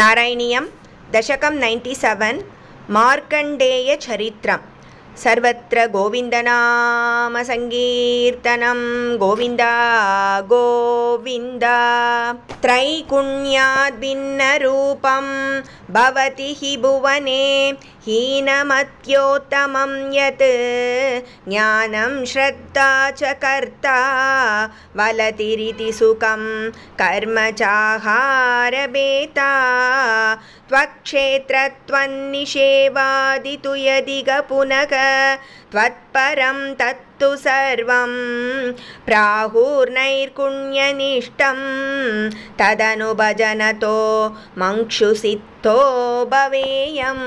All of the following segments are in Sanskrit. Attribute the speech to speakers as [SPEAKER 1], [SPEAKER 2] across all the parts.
[SPEAKER 1] నారాయణీయం దశకం నైంటీ సెవెన్ మార్కండేయ చరిత్రం सर्वत्र गोविन्दनामसङ्कीर्तनं गोविन्दा गोविन्दा त्रैकुण्याद्भिन्नरूपं भिन्नरूपं भवति हि भुवने हीनमत्योत्तमं यत् ज्ञानं श्रद्धा च कर्ता वलतिरिति सुखं कर्म चाहारभेता त्वक्षेत्रत्वन्निषेवादितु यदि ग त्वत्परं तत्तु सर्वं प्राहुर्नैर्पुण्यनिष्टं तदनुभजनतो मङ्क्षुसितो भवेयम्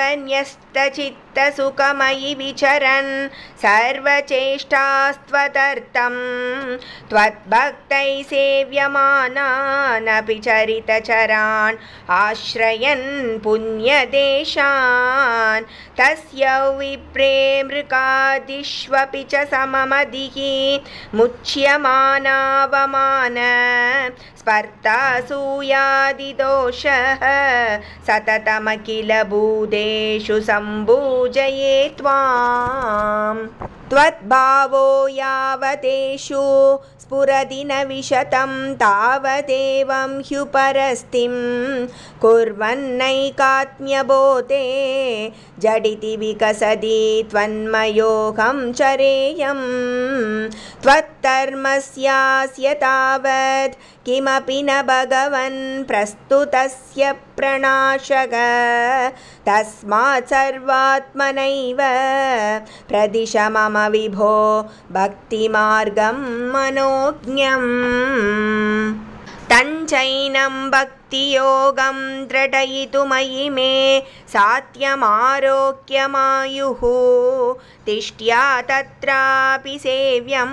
[SPEAKER 1] न्यस्तचित्तसुखमयि विचरन् सर्वचेष्टास्त्वदर्थं त्वद्भक्तै सेव्यमानानपि चरितचरान् आश्रयन् पुण्यदेशान् तस्य विप्रेमृकादिष्वपि च सममधिः मुच्यमानावमान स्पर्धासूयादिदोषः सततमखिल भूतेषु सम्भूजये त्वाम् त्वद्भावो यावतेषु विशतं तावदेवं ह्युपरस्तिं कुर्वन्नैकात्म्यबोधे झडिति विकसति त्वन्मयोहं चरेयं त्वत् कर्मस्यास्य तावत् किमपि न भगवन् प्रस्तुतस्य प्रणाशक तस्मात् सर्वात्मनैव प्रदिशममविभो भक्तिमार्गं मनोज्ञम् तञ्चैनं चैनं योगं मयि मे सात्यमारोग्यमायुः तिष्ठ्या तत्रापि सेव्यं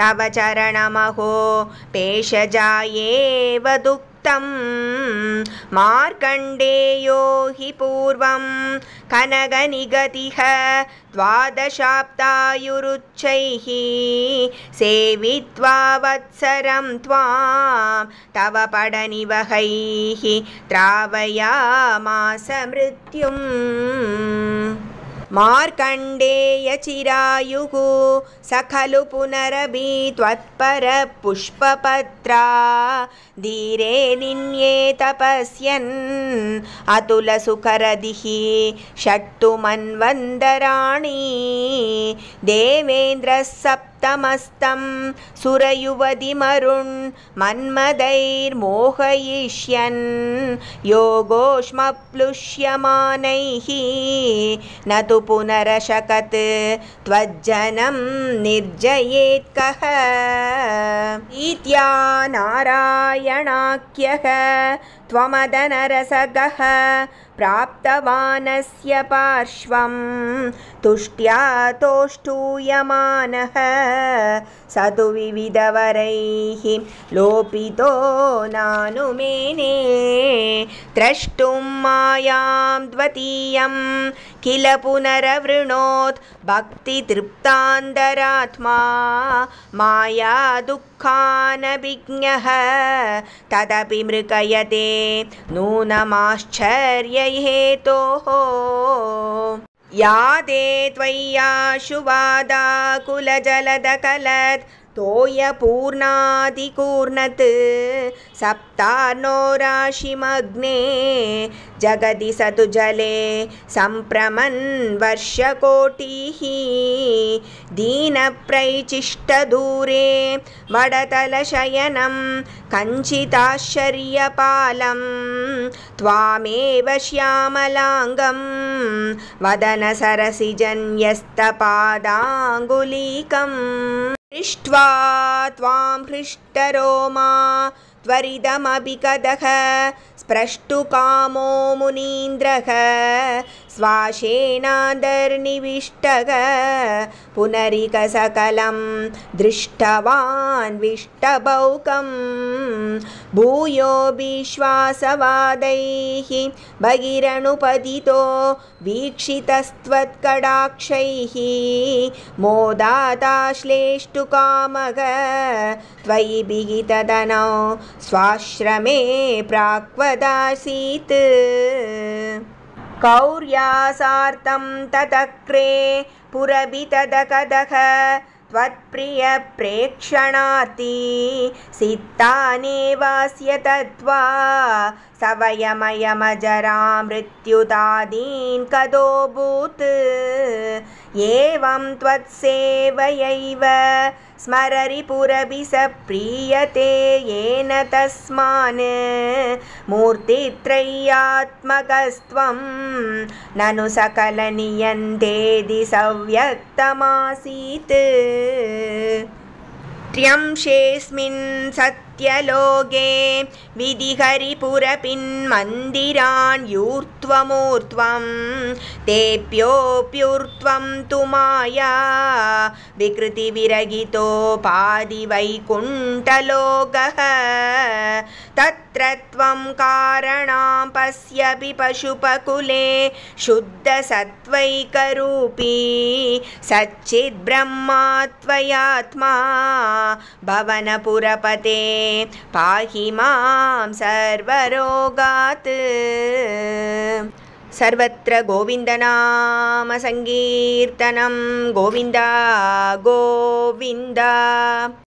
[SPEAKER 1] तव चरणमहो पेशजायेव दुःख मार्कण्डेयो हि पूर्वं कनकनिगतिः द्वादशाब्दायुरुच्चैः सेवित्वा वत्सरं त्वां तव पडनिवहैः मृत्युम् मार्कण्डेयचिरायुः स खलु पुनरभि त्वत्परपुष्पपत्रा पुष्पपत्रा धीरे निन्ये तपस्यन् अतुलसुकरदिः षट् मन्वन्दराणि देवेन्द्रः सप्त मस्तं मन्मदैर्मोहयिष्यन् योगोष्मप्लुष्यमानैः न तु पुनरशकत् त्वज्जनं निर्जयेत्कः इत्या नारायणाख्यः त्वमदनरसगः प्राप्तवानस्य पार्श्वं तोष्टूयमानः स तु विविधवरैः लोपितो नानुमेने द्रष्टुं मायां द्वतीयं किल पुनरवृणोत् भक्तितृप्तान्तरात्मा माया दुःखानभिज्ञः तदपि मृकयते नूनमाश्चर्य हेतोः यादे त्वय्या शुवादाकुलजलदकलत् तोयपूर्णादिकूर्णत् सप्तानोराशिमग्ने नोराशिमग्ने जगदि स तु जले वर्षकोटिः दीनप्रैचिष्टदूरे वडतलशयनं कञ्चिताश्चर्यपालं त्वामेव श्यामलाङ्गं वदनसरसिजन्यस्तपादाङ्गुलीकम् हृष्ट्वा त्वां हृष्टरो मा त्वरिदमभिकदः स्प्रष्टुकामो मुनीन्द्रः स्वाशेनादर्निविष्टग पुनरिकसकलं विष्टबौकं, भूयो विश्वासवादैः बहिरनुपतितो वीक्षितस्त्वत्कडाक्षैः मोदाताश्लेष्टुकामग त्वयि बिहितदनौ स्वाश्रमे प्राक्वदासीत् कौर्यासार्तं ततक्रे पुरभितदकदः त्वत्प्रियप्रेक्षणाति सित्तानेवास्य तत्त्वा सवयमयमजरामृत्युदादीन् कदोऽभूत् एवं त्वत्सेवयैव स्मररि पुरभि स प्रीयते येन तस्मान् मूर्तित्रय्यात्मकस्त्वं ननु सकलनीयन्ते सव्यक्तमासीत् त्र्यंशेऽस्मिन् सत् त्यलोके विधिहरिपुरपिन्मन्दिरान्यूर्ध्वूर्ध्वं तेप्योऽप्यूर्ध्वं तु माया विकृतिविरगितोपादि तत्र त्वं कारणां पश्यपि पशुपकुले शुद्धसत्त्वैकरूपी सच्चिद्ब्रह्मा त्वयात्मा भवनपुरपते பாஹி மாம் சர்வரோகாத் सर्वत्र गोविन्दनामसङ्कीर्तनं गोविन्दा गोविन्द